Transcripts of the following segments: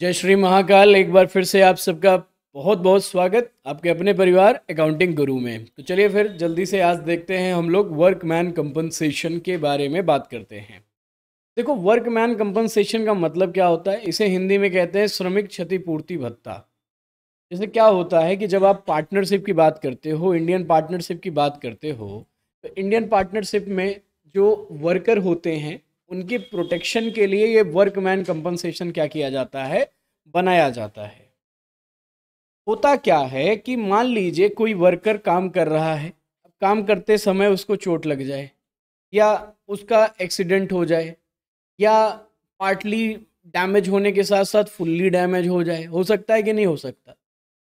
जय श्री महाकाल एक बार फिर से आप सबका बहुत बहुत स्वागत आपके अपने परिवार अकाउंटिंग गुरु में तो चलिए फिर जल्दी से आज देखते हैं हम लोग वर्क मैन कंपनसेशन के बारे में बात करते हैं देखो वर्क मैन कंपनसेशन का मतलब क्या होता है इसे हिंदी में कहते हैं श्रमिक क्षतिपूर्ति भत्ता जैसे क्या होता है कि जब आप पार्टनरशिप की बात करते हो इंडियन पार्टनरशिप की बात करते हो तो इंडियन पार्टनरशिप में जो वर्कर होते हैं उनकी प्रोटेक्शन के लिए ये वर्कमैन कंपनसेशन क्या किया जाता है बनाया जाता है होता क्या है कि मान लीजिए कोई वर्कर काम कर रहा है अब काम करते समय उसको चोट लग जाए या उसका एक्सीडेंट हो जाए या पार्टली डैमेज होने के साथ साथ फुल्ली डैमेज हो जाए हो सकता है कि नहीं हो सकता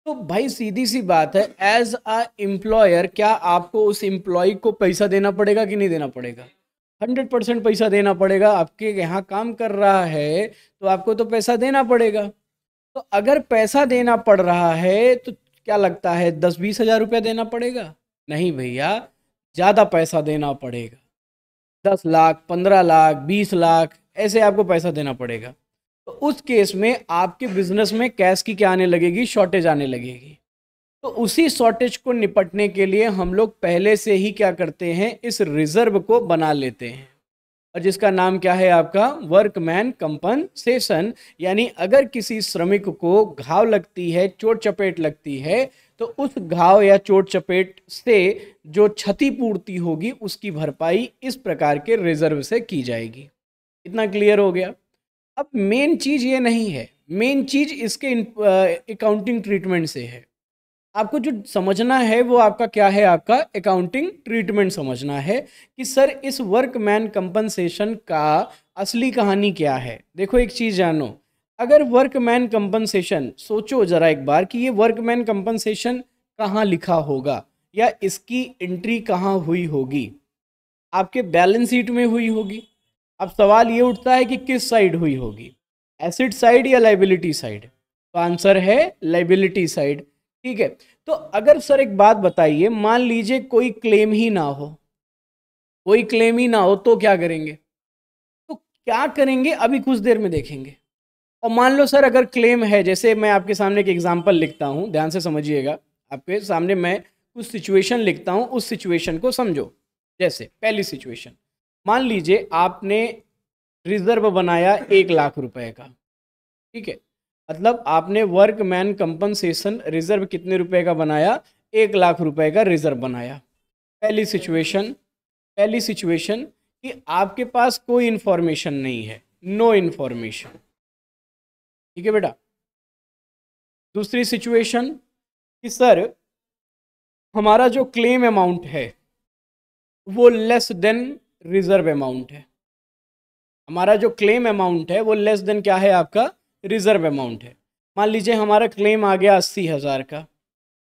तो भाई सीधी सी बात है एज अ एम्प्लॉयर क्या आपको उस एम्प्लॉय को पैसा देना पड़ेगा कि नहीं देना पड़ेगा हंड्रेड परसेंट पैसा देना पड़ेगा आपके यहाँ काम कर रहा है तो आपको तो पैसा देना पड़ेगा तो अगर पैसा देना पड़ रहा है तो क्या लगता है दस बीस हजार रुपया देना पड़ेगा नहीं भैया ज़्यादा पैसा देना पड़ेगा दस लाख पंद्रह लाख बीस लाख ऐसे आपको पैसा देना पड़ेगा तो उस केस में आपके बिजनेस में कैश की क्या आने लगेगी शॉर्टेज आने लगेगी तो उसी शॉर्टेज को निपटने के लिए हम लोग पहले से ही क्या करते हैं इस रिजर्व को बना लेते हैं और जिसका नाम क्या है आपका वर्कमैन कंपनसेशन यानी अगर किसी श्रमिक को घाव लगती है चोट चपेट लगती है तो उस घाव या चोट चपेट से जो क्षतिपूर्ति होगी उसकी भरपाई इस प्रकार के रिजर्व से की जाएगी इतना क्लियर हो गया अब मेन चीज़ ये नहीं है मेन चीज़ इसके अकाउंटिंग ट्रीटमेंट से है आपको जो समझना है वो आपका क्या है आपका अकाउंटिंग ट्रीटमेंट समझना है कि सर इस वर्कमैन कंपनसेशन का असली कहानी क्या है देखो एक चीज़ जानो अगर वर्कमैन कंपनसेशन सोचो ज़रा एक बार कि ये वर्कमैन कंपनसेशन कहाँ लिखा होगा या इसकी एंट्री कहाँ हुई होगी आपके बैलेंस शीट में हुई होगी अब सवाल ये उठता है कि किस साइड हुई होगी एसिड साइड या लाइबिलिटी साइड तो आंसर है लाइबिलिटी साइड ठीक है तो अगर सर एक बात बताइए मान लीजिए कोई क्लेम ही ना हो कोई क्लेम ही ना हो तो क्या करेंगे तो क्या करेंगे अभी कुछ देर में देखेंगे और मान लो सर अगर क्लेम है जैसे मैं आपके सामने एक एग्जाम्पल लिखता हूँ ध्यान से समझिएगा आपके सामने मैं कुछ सिचुएशन लिखता हूँ उस सिचुएशन को समझो जैसे पहली सिचुएशन मान लीजिए आपने रिजर्व बनाया एक लाख रुपए का ठीक है मतलब आपने वर्कमैन कंपनसेशन रिजर्व कितने रुपए का बनाया एक लाख रुपए का रिजर्व बनाया पहली सिचुएशन पहली सिचुएशन कि आपके पास कोई इंफॉर्मेशन नहीं है नो इन्फॉर्मेशन ठीक है बेटा दूसरी सिचुएशन कि सर हमारा जो क्लेम अमाउंट है वो लेस देन रिजर्व अमाउंट है हमारा जो क्लेम अमाउंट है वो लेस देन क्या है आपका रिज़र्व अमाउंट है मान लीजिए हमारा क्लेम आ गया अस्सी हज़ार का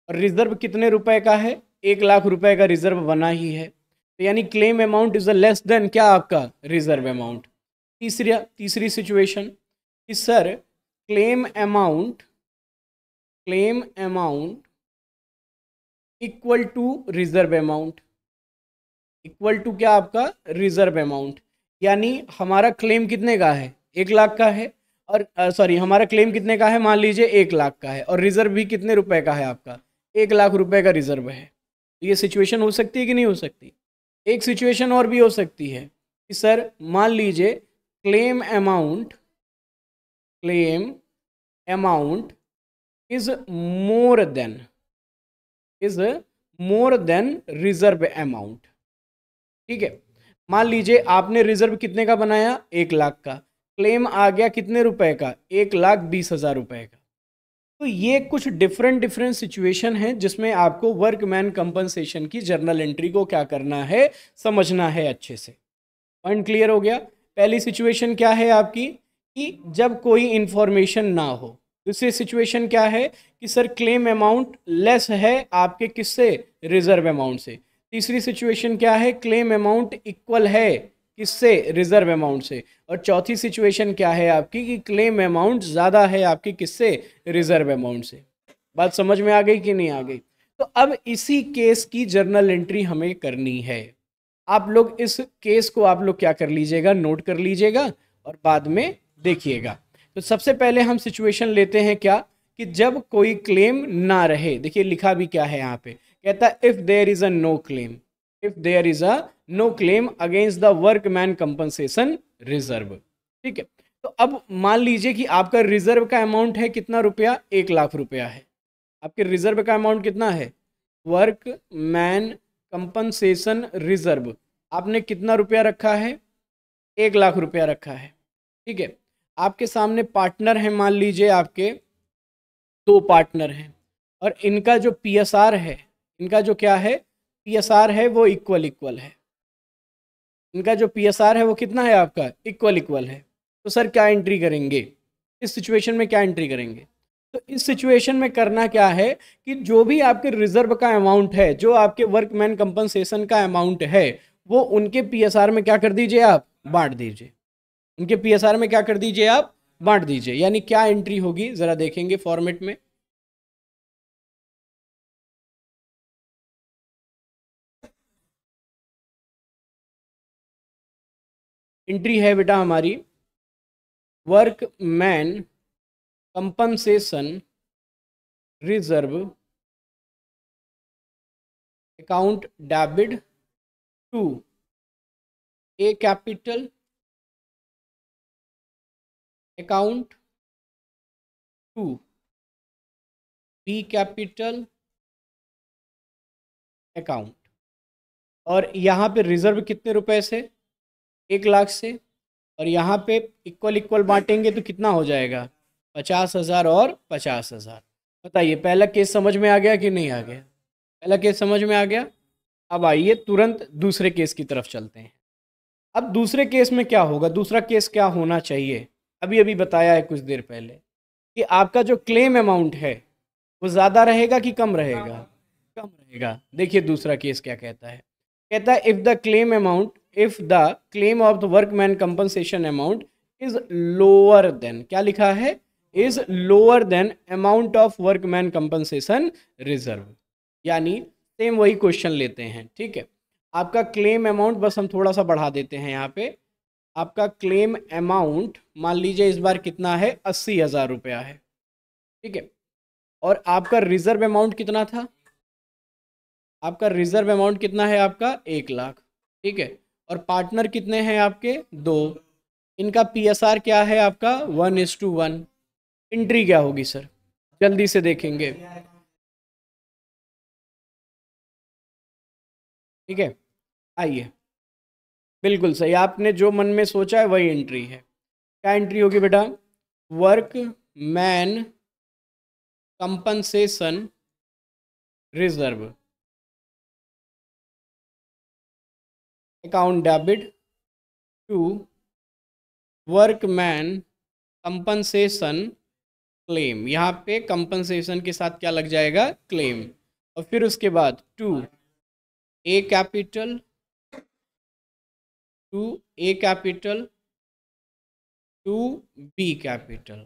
और रिज़र्व कितने रुपए का है एक लाख रुपए का रिज़र्व बना ही है तो यानी claim amount is a less than क्या आपका रिज़र्व अमाउंट तीसरी तीसरी सिचुएशन कि sir claim amount claim amount equal to reserve amount equal to क्या आपका रिज़र्व अमाउंट यानी हमारा क्लेम कितने का है एक लाख का है और सॉरी हमारा क्लेम कितने का है मान लीजिए एक लाख का है और रिजर्व भी कितने रुपए का है आपका एक लाख रुपए का रिजर्व है तो ये सिचुएशन हो सकती है कि नहीं हो सकती एक सिचुएशन और भी हो सकती है कि सर मान लीजिए claim amount claim amount is more than is more than reserve amount ठीक है मान लीजिए आपने रिजर्व कितने का बनाया एक लाख का क्लेम आ गया कितने रुपए का एक लाख बीस हज़ार रुपये का तो ये कुछ डिफरेंट डिफरेंट सिचुएशन है जिसमें आपको वर्कमैन कंपनसेशन की जर्नल एंट्री को क्या करना है समझना है अच्छे से पॉइंट क्लियर हो गया पहली सिचुएशन क्या है आपकी कि जब कोई इंफॉर्मेशन ना हो दूसरी सिचुएशन क्या है कि सर क्लेम अमाउंट लेस है आपके किससे रिजर्व अमाउंट से तीसरी सिचुएशन क्या है क्लेम अमाउंट इक्वल है किससे रिजर्व अमाउंट से और चौथी सिचुएशन क्या है आपकी कि क्लेम अमाउंट ज़्यादा है आपकी किससे रिजर्व अमाउंट से बात समझ में आ गई कि नहीं आ गई तो अब इसी केस की जर्नल एंट्री हमें करनी है आप लोग इस केस को आप लोग क्या कर लीजिएगा नोट कर लीजिएगा और बाद में देखिएगा तो सबसे पहले हम सिचुएशन लेते हैं क्या कि जब कोई क्लेम ना रहे देखिए लिखा भी क्या है यहाँ पे कहता if there is a no claim if there is a no claim against the workman compensation reserve ठीक है तो अब मान लीजिए कि आपका रिजर्व का अमाउंट है कितना रुपया एक लाख रुपया है आपके रिजर्व का अमाउंट कितना है वर्क मैन कंपनसेशन रिजर्व आपने कितना रुपया रखा है एक लाख रुपया रखा है ठीक है आपके सामने पार्टनर हैं मान लीजिए आपके दो पार्टनर हैं और इनका जो पीएसआर है इनका जो क्या है पी एस आर है वो इक्वल इक्वल है इनका जो पी एस आर है वो कितना है आपका इक्वल इक्वल है तो सर क्या एंट्री करेंगे इस सिचुएशन में क्या एंट्री करेंगे तो इस सिचुएशन में करना क्या है कि जो भी आपके रिजर्व का अमाउंट है जो आपके वर्कमैन कंपनसेशन का अमाउंट है वो उनके पीएसआर में क्या कर दीजिए आप बांट दीजिए उनके पीएसआर में क्या कर दीजिए आप बांट दीजिए यानी क्या एंट्री होगी ज़रा देखेंगे फॉर्मेट में एंट्री है बेटा हमारी workman compensation reserve account debit to A capital account to B capital account और यहाँ पे रिजर्व कितने रुपए से एक लाख से और यहाँ पे इक्वल इक्वल बांटेंगे तो कितना हो जाएगा पचास हज़ार और पचास हज़ार बताइए पहला केस समझ में आ गया कि नहीं आ गया पहला केस समझ में आ गया अब आइए तुरंत दूसरे केस की तरफ चलते हैं अब दूसरे केस में क्या होगा दूसरा केस क्या होना चाहिए अभी अभी बताया है कुछ देर पहले कि आपका जो क्लेम अमाउंट है वो ज़्यादा रहेगा कि कम रहेगा कम रहेगा देखिए दूसरा केस क्या कहता है कहता है if the claim amount if the claim of the workman compensation amount is lower than क्या लिखा है is lower than amount of workman compensation reserve यानी सेम वही क्वेश्चन लेते हैं ठीक है आपका क्लेम अमाउंट बस हम थोड़ा सा बढ़ा देते हैं यहाँ पे आपका क्लेम अमाउंट मान लीजिए इस बार कितना है अस्सी हज़ार रुपया है ठीक है और आपका रिजर्व अमाउंट कितना था आपका रिजर्व अमाउंट कितना है आपका एक लाख ठीक है और पार्टनर कितने हैं आपके दो इनका पीएसआर क्या है आपका one is to one entry क्या होगी सर जल्दी से देखेंगे ठीक है आइए बिल्कुल सही आपने जो मन में सोचा है वही एंट्री है क्या एंट्री होगी बेटा workman compensation reserve account debit to workman compensation claim यहाँ पे कंपनसेशन के साथ क्या लग जाएगा क्लेम और फिर उसके बाद to A capital to A capital to B capital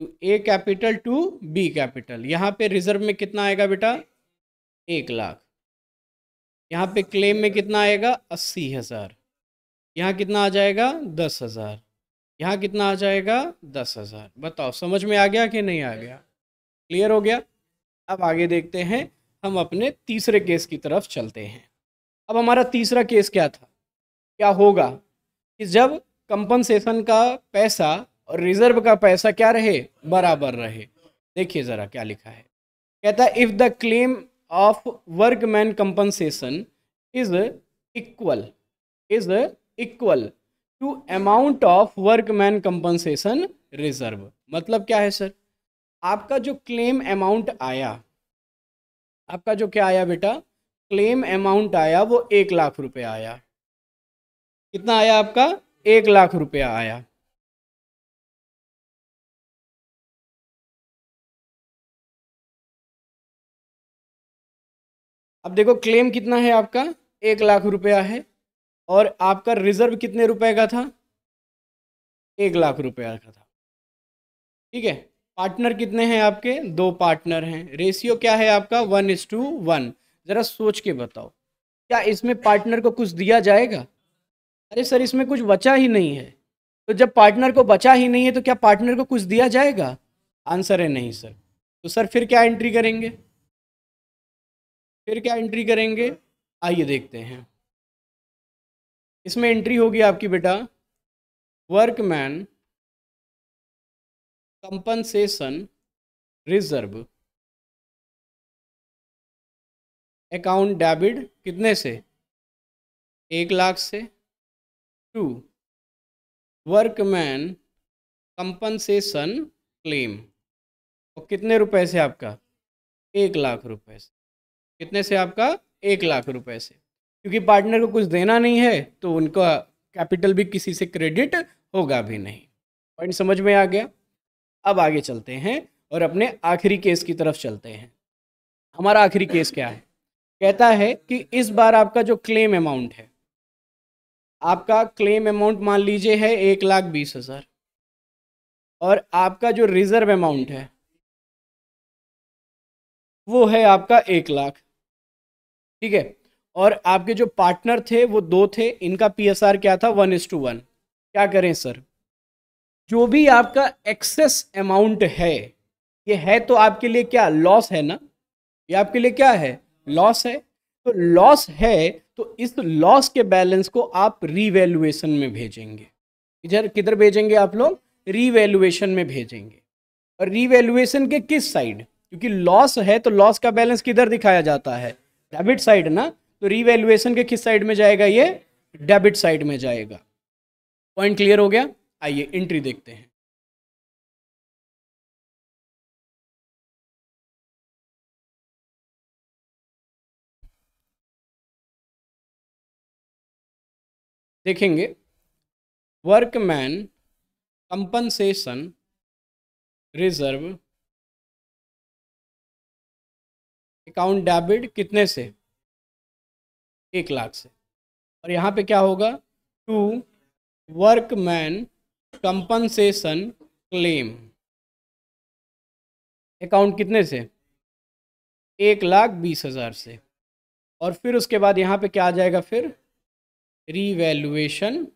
to A capital to B capital यहाँ पे रिजर्व में कितना आएगा बेटा एक लाख यहाँ पे क्लेम में कितना आएगा अस्सी हज़ार यहाँ कितना आ जाएगा दस हज़ार यहाँ कितना आ जाएगा दस हज़ार बताओ समझ में आ गया कि नहीं आ गया क्लियर हो गया अब आगे देखते हैं हम अपने तीसरे केस की तरफ चलते हैं अब हमारा तीसरा केस क्या था क्या होगा कि जब कंपनसेशन का पैसा और रिजर्व का पैसा क्या रहे बराबर रहे देखिए ज़रा क्या लिखा है कहता if the claim of workman compensation is equal is equal to amount of workman compensation reserve मतलब क्या है सर आपका जो क्लेम अमाउंट आया आपका जो क्या आया बेटा क्लेम अमाउंट आया वो एक लाख रुपया आया कितना आया आपका एक लाख रुपया आया अब देखो क्लेम कितना है आपका एक लाख रुपया है और आपका रिजर्व कितने रुपए का था एक लाख रुपया का था ठीक है पार्टनर कितने हैं आपके दो पार्टनर हैं रेशियो क्या है आपका वन इज टू वन ज़रा सोच के बताओ क्या इसमें पार्टनर को कुछ दिया जाएगा अरे सर इसमें कुछ बचा ही नहीं है तो जब पार्टनर को बचा ही नहीं है तो क्या पार्टनर को कुछ दिया जाएगा आंसर है नहीं सर तो सर फिर क्या एंट्री करेंगे फिर क्या एंट्री करेंगे आइए देखते हैं इसमें एंट्री होगी आपकी बेटा workman compensation reserve account debit कितने से एक लाख से टू वर्कमैन कंपनसेशन क्लेम और कितने रुपए से आपका एक लाख रुपए से कितने से आपका एक लाख रुपए से क्योंकि पार्टनर को कुछ देना नहीं है तो उनका कैपिटल भी किसी से क्रेडिट होगा भी नहीं पॉइंट समझ में आ गया अब आगे चलते हैं और अपने आखिरी केस की तरफ चलते हैं हमारा आखिरी केस क्या है कहता है कि इस बार आपका जो क्लेम अमाउंट है आपका क्लेम अमाउंट मान लीजिए है एक लाख बीस हजार और आपका जो रिजर्व अमाउंट है वो है आपका एक लाख ठीक है और आपके जो पार्टनर थे वो दो थे इनका पी क्या था वन इज टू वन क्या करें सर जो भी आपका एक्सेस अमाउंट है ये है तो आपके लिए क्या लॉस है ना ये आपके लिए क्या है लॉस है तो लॉस है तो इस लॉस के बैलेंस को आप रीवैल्यूएशन में भेजेंगे इधर किधर भेजेंगे आप लोग रीवैल्यूएशन में भेजेंगे और रीवैल्यूएशन के किस साइड क्योंकि लॉस है तो लॉस का बैलेंस किधर दिखाया जाता है डेबिट साइड ना तो रीवैल्यूएशन के किस साइड में जाएगा ये डेबिट साइड में जाएगा पॉइंट क्लियर हो गया आइए एंट्री देखते हैं देखेंगे workman compensation reserve account debit कितने से एक लाख से और यहाँ पे क्या होगा to workman compensation claim account कितने से एक लाख बीस हज़ार से और फिर उसके बाद यहाँ पे क्या आ जाएगा फिर रीवैल्यूएशन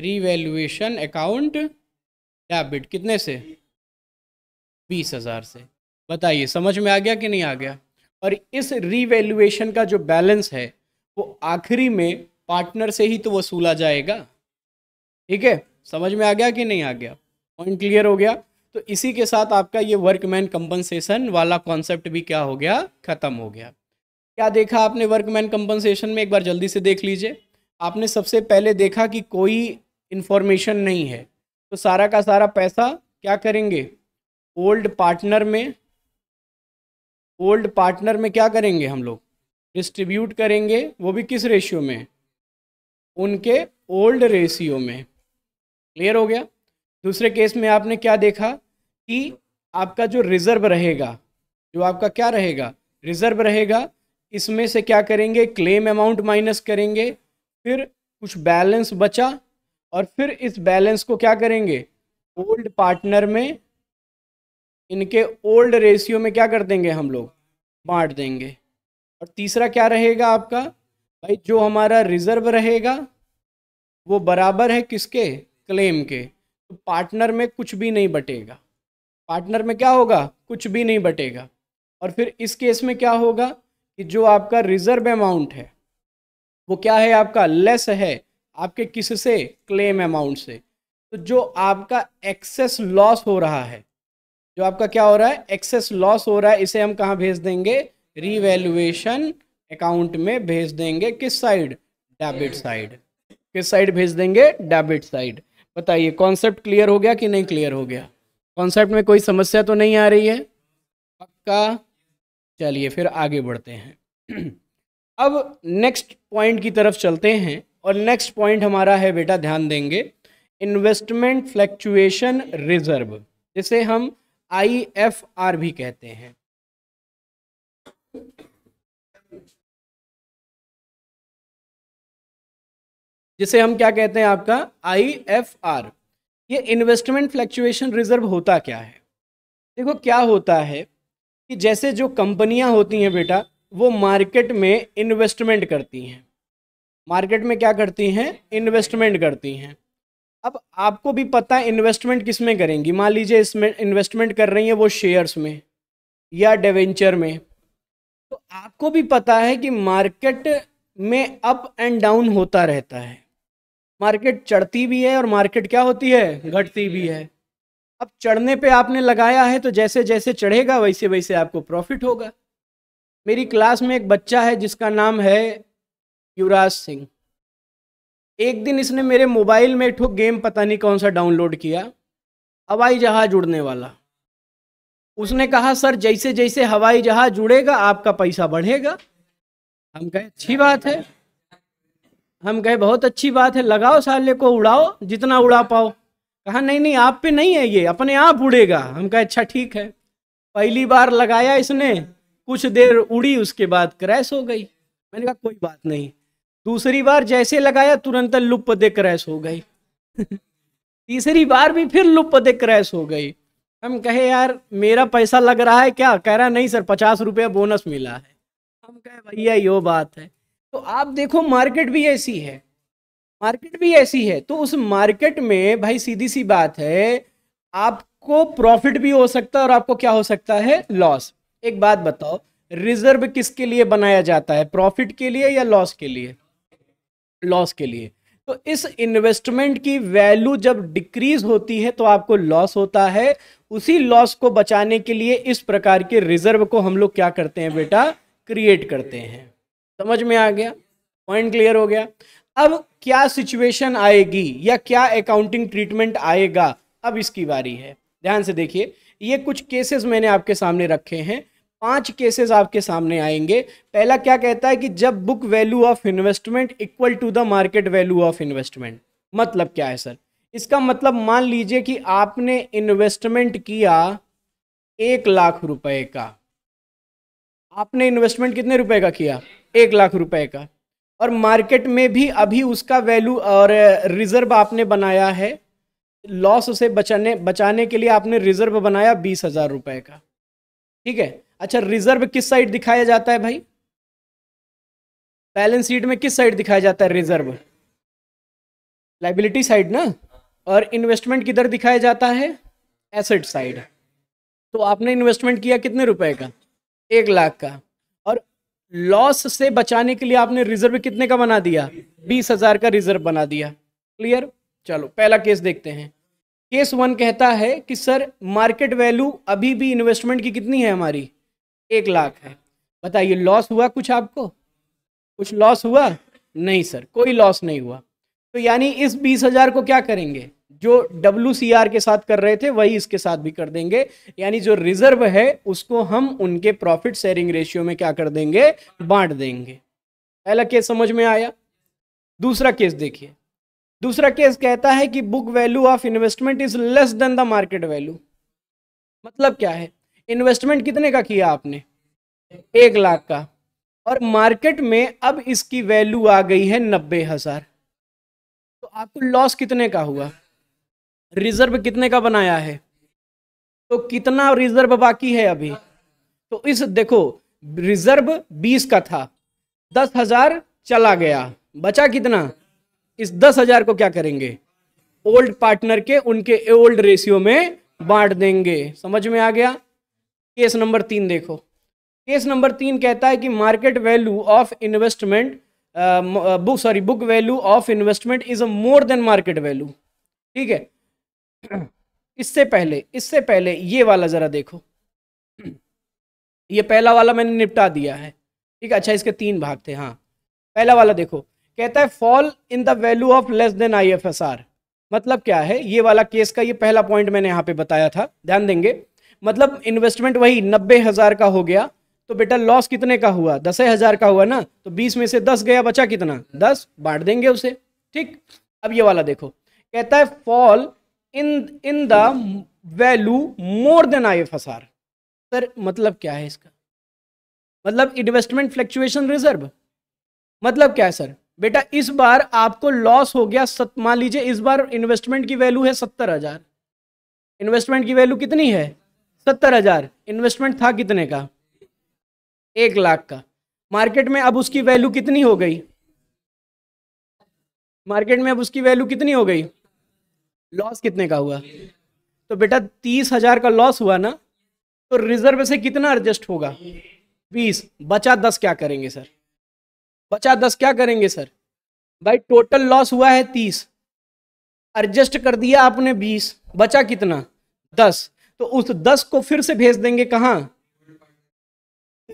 रिवेल्युएशन अकाउंट डेबिट कितने से बीस हज़ार से बताइए समझ में आ गया कि नहीं आ गया और इस रिवेल्युएशन का जो बैलेंस है वो आखिरी में पार्टनर से ही तो वसूला जाएगा ठीक है समझ में आ गया कि नहीं आ गया पॉइंट क्लियर हो गया तो इसी के साथ आपका ये वर्कमैन कंपनसेशन वाला कॉन्सेप्ट भी क्या हो गया ख़त्म हो गया क्या देखा आपने वर्कमैन कंपनसेशन में एक बार जल्दी से देख लीजिए आपने सबसे पहले देखा कि कोई इन्फॉर्मेशन नहीं है तो सारा का सारा पैसा क्या करेंगे ओल्ड पार्टनर में ओल्ड पार्टनर में क्या करेंगे हम लोग डिस्ट्रीब्यूट करेंगे वो भी किस रेशियो में उनके ओल्ड रेशियो में क्लियर हो गया दूसरे केस में आपने क्या देखा कि आपका जो रिजर्व रहेगा जो आपका क्या रहेगा रिजर्व रहेगा इसमें से क्या करेंगे क्लेम अमाउंट माइनस करेंगे फिर कुछ बैलेंस बचा और फिर इस बैलेंस को क्या करेंगे ओल्ड पार्टनर में इनके ओल्ड रेशियो में क्या कर देंगे हम लोग बांट देंगे और तीसरा क्या रहेगा आपका भाई जो हमारा रिजर्व रहेगा वो बराबर है किसके क्लेम के तो पार्टनर में कुछ भी नहीं बटेगा पार्टनर में क्या होगा कुछ भी नहीं बटेगा और फिर इस केस में क्या होगा कि जो आपका रिजर्व अमाउंट है वो क्या है आपका लेस है आपके किस से क्लेम अमाउंट से तो जो आपका एक्सेस लॉस हो रहा है जो आपका क्या हो रहा है एक्सेस लॉस हो रहा है इसे हम कहाँ भेज देंगे रिवेल्युएशन अकाउंट में भेज देंगे किस साइड डेबिट साइड किस साइड भेज देंगे डेबिट साइड बताइए कॉन्सेप्ट क्लियर हो गया कि नहीं क्लियर हो गया कॉन्सेप्ट में कोई समस्या तो नहीं आ रही है पक्का चलिए फिर आगे बढ़ते हैं अब नेक्स्ट पॉइंट की तरफ चलते हैं और नेक्स्ट पॉइंट हमारा है बेटा ध्यान देंगे इन्वेस्टमेंट फ्लैक्चुएशन रिजर्व जिसे हम आई एफ आर भी कहते हैं जिसे हम क्या कहते हैं आपका आई एफ आर ये इन्वेस्टमेंट फ्लैक्चुएशन रिजर्व होता क्या है देखो क्या होता है कि जैसे जो कंपनियां होती हैं बेटा वो मार्केट में इन्वेस्टमेंट करती हैं मार्केट में क्या करती हैं इन्वेस्टमेंट करती हैं अब आपको भी पता है इन्वेस्टमेंट किस में करेंगी मान लीजिए इसमें इन्वेस्टमेंट कर रही हैं वो शेयर्स में या डेवेंचर में तो आपको भी पता है कि मार्केट में अप एंड डाउन होता रहता है मार्केट चढ़ती भी है और मार्केट क्या होती है घटती भी है अब चढ़ने पे आपने लगाया है तो जैसे जैसे चढ़ेगा वैसे वैसे आपको प्रॉफिट होगा मेरी क्लास में एक बच्चा है जिसका नाम है युवराज सिंह एक दिन इसने मेरे मोबाइल में ठो गेम पता नहीं कौन सा डाउनलोड किया हवाई जहाज उड़ने वाला उसने कहा सर जैसे जैसे हवाई जहाज जुड़ेगा आपका पैसा बढ़ेगा हम कहे अच्छी बात है हम कहे बहुत अच्छी बात है लगाओ साले को उड़ाओ जितना उड़ा पाओ कहा नहीं नहीं आप पे नहीं है ये अपने आप उड़ेगा हम कहे अच्छा ठीक है पहली बार लगाया इसने कुछ देर उड़ी उसके बाद क्रैश हो गई मैंने कहा कोई बात नहीं दूसरी बार जैसे लगाया तुरंत लुप दे क्रैश हो गई तीसरी बार भी फिर लुप दे क्रैश हो गई हम कहे यार मेरा पैसा लग रहा है क्या कह रहा नहीं सर पचास रुपया बोनस मिला है हम कहे भैया यो बात है तो आप देखो मार्केट भी ऐसी है मार्केट भी ऐसी है तो उस मार्केट में भाई सीधी सी बात है आपको प्रॉफिट भी हो सकता है और आपको क्या हो सकता है लॉस एक बात बताओ रिजर्व किसके लिए बनाया जाता है प्रॉफिट के लिए या लॉस के लिए लॉस के लिए तो इस इन्वेस्टमेंट की वैल्यू जब डिक्रीज होती है तो आपको लॉस होता है उसी लॉस को बचाने के लिए इस प्रकार के रिजर्व को हम लोग क्या करते हैं बेटा क्रिएट करते हैं समझ में आ गया पॉइंट क्लियर हो गया अब क्या सिचुएशन आएगी या क्या अकाउंटिंग ट्रीटमेंट आएगा अब इसकी बारी है ध्यान से देखिए ये कुछ केसेस मैंने आपके सामने रखे हैं पांच केसेस आपके सामने आएंगे पहला क्या कहता है कि जब book value of investment equal to the market value of investment मतलब क्या है सर इसका मतलब मान लीजिए कि आपने इन्वेस्टमेंट किया एक लाख रुपए का आपने इन्वेस्टमेंट कितने रुपए का किया एक लाख रुपए का और मार्केट में भी अभी उसका वैल्यू और रिजर्व आपने बनाया है लॉस उसे बचाने बचाने के लिए आपने रिजर्व बनाया बीस हज़ार रुपए का ठीक है अच्छा रिजर्व किस साइड दिखाया जाता है भाई बैलेंस शीट में किस साइड दिखाया जाता है रिजर्व लाइबिलिटी साइड ना और इन्वेस्टमेंट किधर दिखाया जाता है एसेट साइड तो आपने इन्वेस्टमेंट किया कितने रुपए का एक लाख का और लॉस से बचाने के लिए आपने रिजर्व कितने का बना दिया बीस हजार का रिजर्व बना दिया क्लियर चलो पहला केस देखते हैं केस वन कहता है कि सर मार्केट वैल्यू अभी भी इन्वेस्टमेंट की कितनी है हमारी एक लाख है बताइए लॉस हुआ कुछ आपको कुछ लॉस हुआ नहीं सर कोई लॉस नहीं हुआ तो यानी इस बीस हजार को क्या करेंगे जो डब्ल्यू के साथ कर रहे थे वही इसके साथ भी कर देंगे यानी जो रिजर्व है उसको हम उनके प्रॉफिट शेयरिंग रेशियो में क्या कर देंगे बांट देंगे पहला केस समझ में आया दूसरा केस देखिए दूसरा केस कहता है कि book value of investment is less than the market value मतलब क्या है इन्वेस्टमेंट कितने का किया आपने एक लाख का और मार्केट में अब इसकी वैल्यू आ गई है नब्बे हज़ार तो आपको लॉस कितने का हुआ रिजर्व कितने का बनाया है तो कितना रिजर्व बाकी है अभी तो इस देखो रिजर्व बीस का था दस हजार चला गया बचा कितना इस दस हजार को क्या करेंगे ओल्ड पार्टनर के उनके ओल्ड रेशियो में बांट देंगे समझ में आ गया केस नंबर तीन देखो केस नंबर तीन कहता है कि market value of investment book sorry book value of investment is a more than market value ठीक है इससे पहले इससे पहले ये वाला ज़रा देखो ये पहला वाला मैंने निपटा दिया है ठीक है अच्छा इसके तीन भाग थे हाँ पहला वाला देखो कहता है fall in the value of less than I मतलब क्या है ये वाला केस का ये पहला पॉइंट मैंने यहाँ पे बताया था ध्यान देंगे मतलब इन्वेस्टमेंट वही नब्बे हज़ार का हो गया तो बेटा लॉस कितने का हुआ दस हज़ार का हुआ ना तो बीस में से दस गया बचा कितना दस बांट देंगे उसे ठीक अब ये वाला देखो कहता है fall in in the value more than I F sir मतलब क्या है इसका मतलब इन्वेस्टमेंट फ्लक्चुएशन रिजर्व मतलब क्या है सर बेटा इस बार आपको लॉस हो गया सत मान लीजिए इस बार इन्वेस्टमेंट की वैल्यू है सत्तर हजार इन्वेस्टमेंट की वैल्यू कितनी है सत्तर हजार इन्वेस्टमेंट था कितने का एक लाख का मार्केट में अब उसकी वैल्यू कितनी हो गई मार्केट में अब उसकी वैल्यू कितनी हो गई लॉस कितने का हुआ तो बेटा तीस हजार का लॉस हुआ ना तो रिजर्व से कितना एडजस्ट होगा बीस बचा दस क्या करेंगे सर बचा दस क्या करेंगे सर भाई टोटल लॉस हुआ है तीस एडजस्ट कर दिया आपने बीस बचा कितना दस तो उस दस को फिर से भेज देंगे कहाँ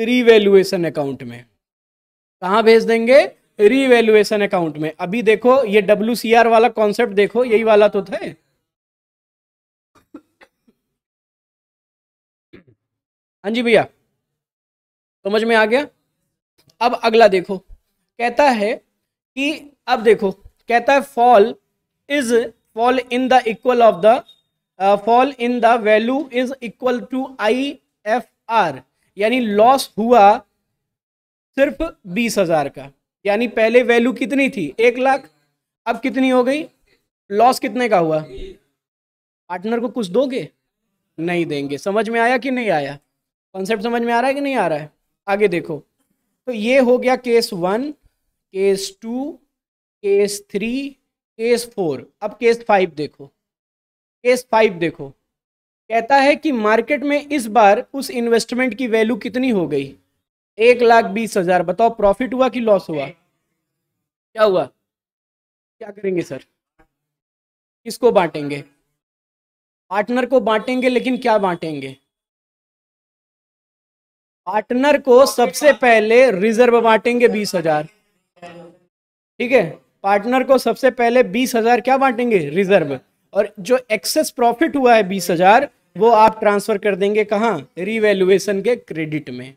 रीवैल्यूएशन अकाउंट में कहाँ भेज देंगे रीवैल्यूएशन अकाउंट में अभी देखो ये डब्ल्यू वाला कॉन्सेप्ट देखो यही वाला तो थे हाँ जी भैया समझ में आ गया अब अगला देखो कहता है कि अब देखो कहता है fall is fall in the equal of the fall in the value is equal to I F R यानी लॉस हुआ सिर्फ बीस हजार का यानी पहले वैल्यू कितनी थी एक लाख अब कितनी हो गई लॉस कितने का हुआ पार्टनर को कुछ दोगे नहीं देंगे समझ में आया कि नहीं आया कॉन्सेप्ट समझ में आ रहा है कि नहीं आ रहा है आगे देखो तो ये हो गया case one case two case three case four अब केस फाइव देखो केस फाइव देखो कहता है कि मार्केट में इस बार उस इन्वेस्टमेंट की वैल्यू कितनी हो गई एक लाख बीस हजार बताओ प्रॉफिट हुआ कि लॉस हुआ क्या हुआ क्या करेंगे सर किसको बांटेंगे पार्टनर को बांटेंगे लेकिन क्या बांटेंगे पार्टनर को सबसे पहले रिजर्व बांटेंगे बीस हजार ठीक है पार्टनर को सबसे पहले बीस हजार क्या बांटेंगे रिजर्व और जो एक्सेस प्रॉफिट हुआ है बीस हजार वो आप ट्रांसफर कर देंगे कहाँ रिवेल्युएशन के क्रेडिट में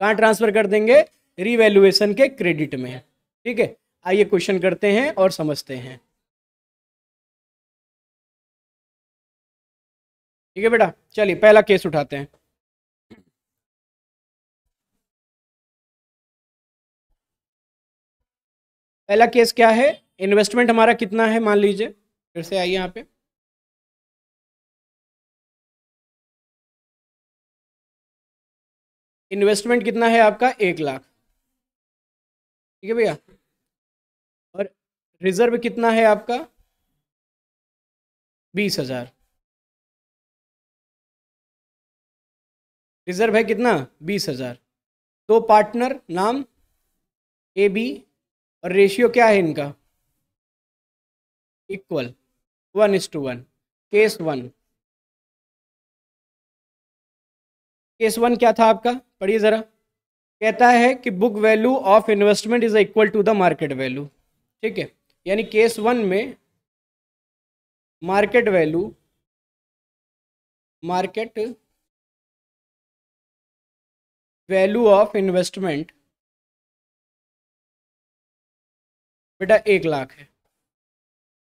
कहाँ ट्रांसफर कर देंगे रिवेल्युएशन के क्रेडिट में ठीक है आइए क्वेश्चन करते हैं और समझते हैं ठीक है बेटा चलिए पहला केस उठाते हैं पहला केस क्या है इन्वेस्टमेंट हमारा कितना है मान लीजिए फिर से आइए यहाँ पे इन्वेस्टमेंट कितना है आपका एक लाख ठीक है भैया और रिजर्व कितना है आपका बीस हजार रिजर्व है कितना बीस हजार दो तो पार्टनर नाम ए बी और रेशियो क्या है इनका equal one is to one case one case one क्या था आपका पढ़िए ज़रा कहता है कि book value of investment is equal to the market value ठीक है यानी केस वन में market value market value of investment बेटा एक लाख है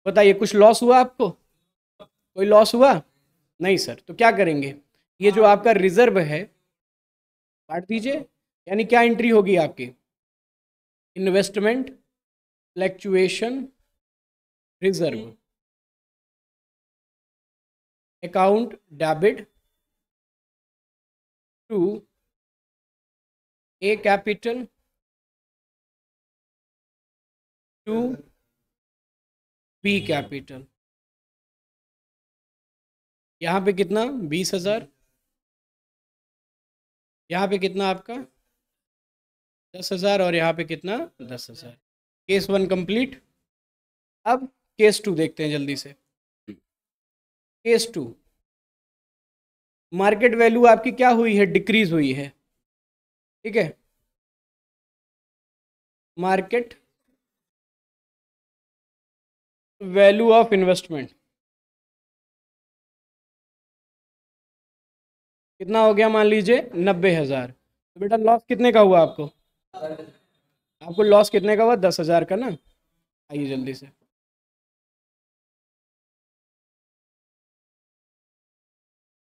बताइए कुछ लॉस हुआ आपको कोई लॉस हुआ नहीं सर तो क्या करेंगे ये जो आपका रिजर्व है काट दीजिए यानी क्या एंट्री होगी आपकी investment fluctuation reserve account debit to A capital to P capital यहाँ पे कितना बीस हजार यहाँ पे कितना आपका दस हजार और यहाँ पे कितना दस हजार केस वन कंप्लीट अब केस टू देखते हैं जल्दी से केस टू मार्केट वैल्यू आपकी क्या हुई है डिक्रीज हुई है ठीक है मार्केट वैल्यू ऑफ इन्वेस्टमेंट कितना हो गया मान लीजिए नब्बे हज़ार तो बेटा लॉस कितने का हुआ आपको आपको लॉस कितने का हुआ दस हज़ार का ना आइए जल्दी से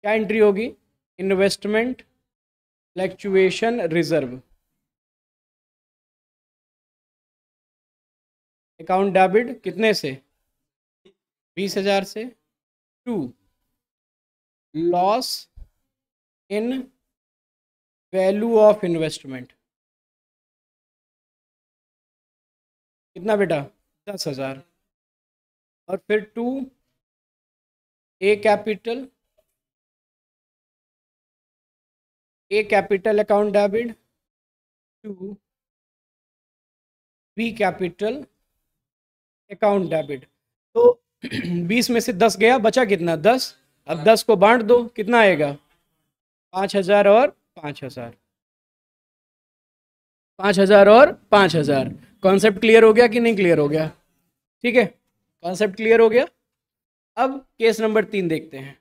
क्या एंट्री होगी investment fluctuation reserve account debit कितने से बीस हजार से to loss in value of investment कितना बेटा दस हजार और फिर to A capital A capital account debit to B capital account debit बीस में से दस गया बचा कितना दस अब हाँ। दस को बांट दो कितना आएगा पाँच हजार और पाँच हजार पाँच हजार और पाँच हजार कॉन्सेप्ट क्लियर हो गया कि नहीं क्लियर हो गया ठीक है कॉन्सेप्ट क्लियर हो गया अब केस नंबर तीन देखते हैं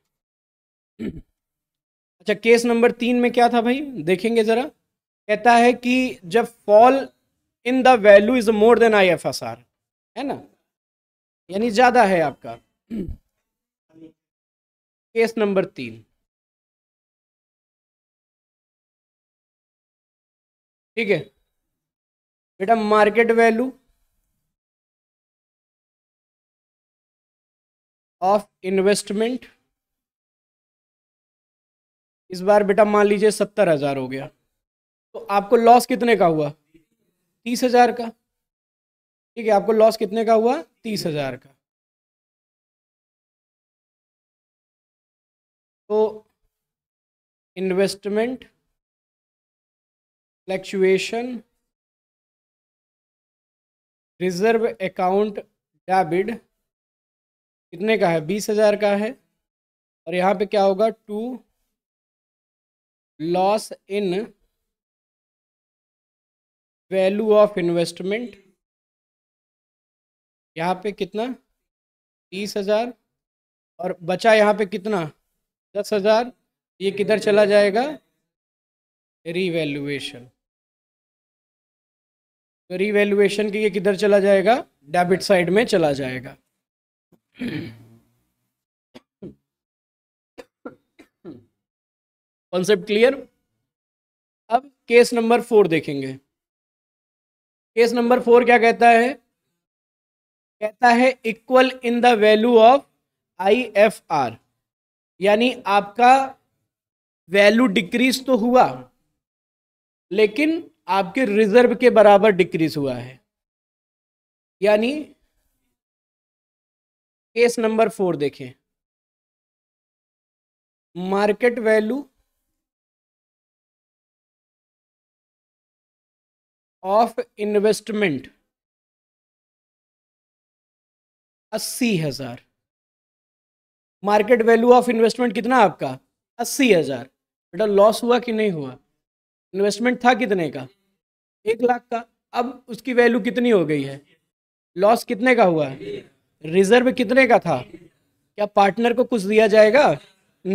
अच्छा केस नंबर तीन में क्या था भाई देखेंगे ज़रा कहता है कि जब fall in the value is more than I F S R है ना यानी ज़्यादा है आपका केस नंबर तीन ठीक है बेटा मार्केट वैल्यू ऑफ इन्वेस्टमेंट इस बार बेटा मान लीजिए सत्तर हजार हो गया तो आपको लॉस कितने का हुआ तीस हजार का ठीक है आपको लॉस कितने का हुआ तीस हजार का तो investment fluctuation reserve account debit कितने का है बीस हजार का है और यहाँ पे क्या होगा to loss in value of investment यहाँ पे कितना तीस हज़ार और बचा यहाँ पे कितना दस हज़ार ये किधर चला जाएगा रीवैल्यूएशन तो रीवैल्यूएशन के ये किधर चला जाएगा डेबिट साइड में चला जाएगा कॉन्सेप्ट क्लियर अब केस नंबर फोर देखेंगे केस नंबर फोर क्या कहता है कहता है equal in the value of I F R यानी आपका वैल्यू डिक्रीज तो हुआ लेकिन आपके रिजर्व के बराबर डिक्रीज हुआ है यानी केस नंबर फोर देखें मार्केट वैल्यू ऑफ इन्वेस्टमेंट अस्सी हज़ार मार्केट वैल्यू ऑफ इन्वेस्टमेंट कितना आपका अस्सी हज़ार बेटा लॉस हुआ कि नहीं हुआ इन्वेस्टमेंट था कितने का एक लाख का अब उसकी वैल्यू कितनी हो गई है लॉस कितने का हुआ रिजर्व कितने का था क्या पार्टनर को कुछ दिया जाएगा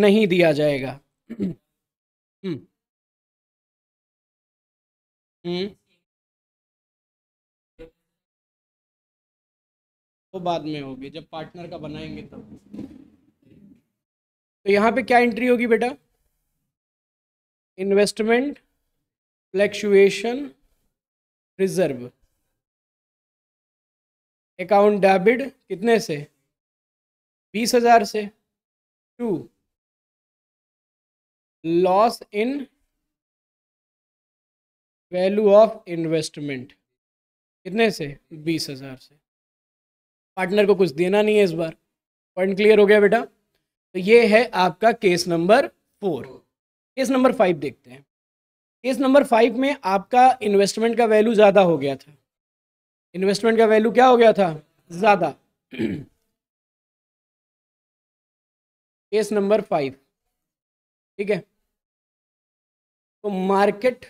नहीं दिया जाएगा हम्म, हम्म। वो बाद में होगी जब पार्टनर का बनाएंगे तब तो यहाँ पे क्या एंट्री होगी बेटा investment fluctuation reserve account debit कितने से बीस हजार से to loss in value of investment कितने से बीस हजार से पार्टनर को कुछ देना नहीं है इस बार पॉइंट क्लियर हो गया बेटा तो ये है आपका case number four case number five देखते हैं केस नंबर फाइव में आपका इन्वेस्टमेंट का वैल्यू ज़्यादा हो गया था इन्वेस्टमेंट का वैल्यू क्या हो गया था ज़्यादा केस नंबर फाइव ठीक है तो market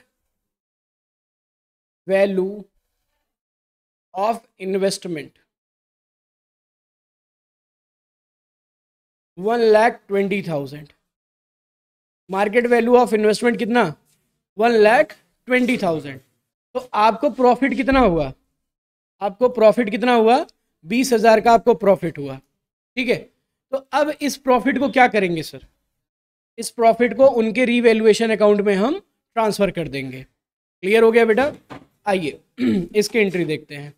value of investment one lakh twenty thousand market value of investment कितना वन लैख ट्वेंटी थाउजेंड तो आपको प्रॉफिट कितना हुआ आपको प्रॉफिट कितना हुआ बीस हजार का आपको प्रॉफिट हुआ ठीक है तो अब इस प्रॉफिट को क्या करेंगे सर इस प्रॉफिट को उनके रीवैल्यूएशन अकाउंट में हम ट्रांसफर कर देंगे क्लियर हो गया बेटा आइए इसकी एंट्री देखते हैं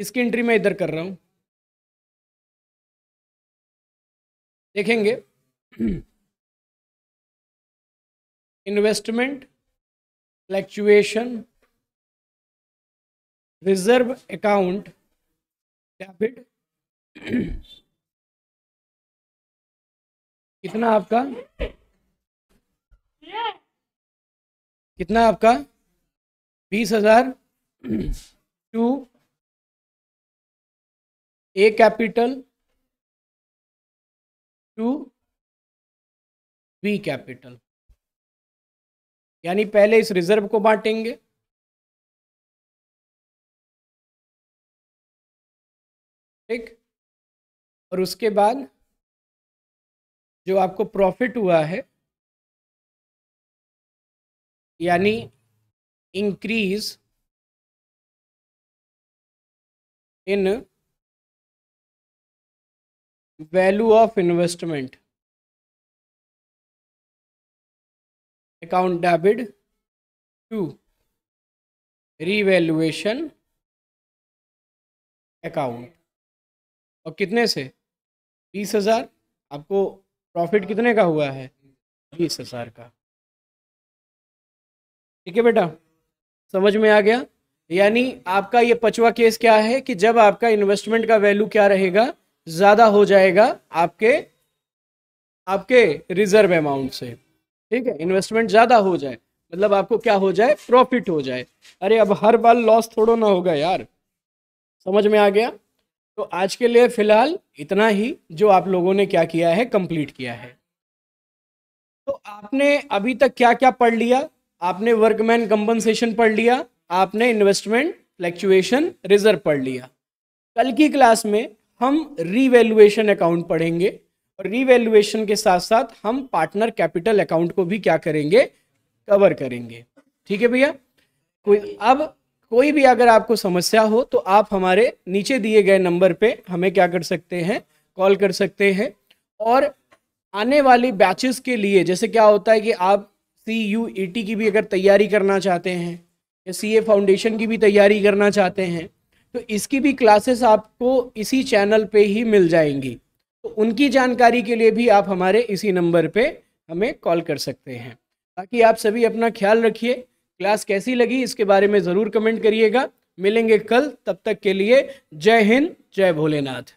इसकी एंट्री मैं इधर कर रहा हूं देखेंगे investment fluctuation reserve account debit कितना आपका कितना आपका बीस हजार to A capital to B capital यानी पहले इस रिजर्व को बांटेंगे ठीक और उसके बाद जो आपको प्रॉफिट हुआ है यानी increase in value of investment account debit to revaluation account और कितने से बीस हजार आपको प्रॉफिट कितने का हुआ है बीस हजार का ठीक है बेटा समझ में आ गया यानी आपका ये पचवा केस क्या है कि जब आपका इन्वेस्टमेंट का वैल्यू क्या रहेगा ज़्यादा हो जाएगा आपके आपके रिजर्व अमाउंट से ठीक है इन्वेस्टमेंट ज़्यादा हो जाए मतलब आपको क्या हो जाए प्रॉफिट हो जाए अरे अब हर बार लॉस थोड़ा ना होगा यार समझ में आ गया तो आज के लिए फिलहाल इतना ही जो आप लोगों ने क्या किया है कंप्लीट किया है तो आपने अभी तक क्या क्या पढ़ लिया आपने वर्कमैन कंपनसेशन पढ़ लिया आपने इन्वेस्टमेंट फ्लैक्चुएशन रिजर्व पढ़ लिया कल की क्लास में हम रीवैल्यूएशन अकाउंट पढ़ेंगे और रीवैल्यूएशन के साथ साथ हम पार्टनर कैपिटल अकाउंट को भी क्या करेंगे कवर करेंगे ठीक है भैया कोई अब कोई भी अगर आपको समस्या हो तो आप हमारे नीचे दिए गए नंबर पे हमें क्या कर सकते हैं कॉल कर सकते हैं और आने वाली बैचेस के लिए जैसे क्या होता है कि आप सी यू ई टी की भी अगर तैयारी करना चाहते हैं या सी ए फाउंडेशन की भी तैयारी करना चाहते हैं तो इसकी भी क्लासेस आपको इसी चैनल पे ही मिल जाएंगी तो उनकी जानकारी के लिए भी आप हमारे इसी नंबर पे हमें कॉल कर सकते हैं ताकि आप सभी अपना ख्याल रखिए क्लास कैसी लगी इसके बारे में ज़रूर कमेंट करिएगा मिलेंगे कल तब तक के लिए जय हिंद जय भोलेनाथ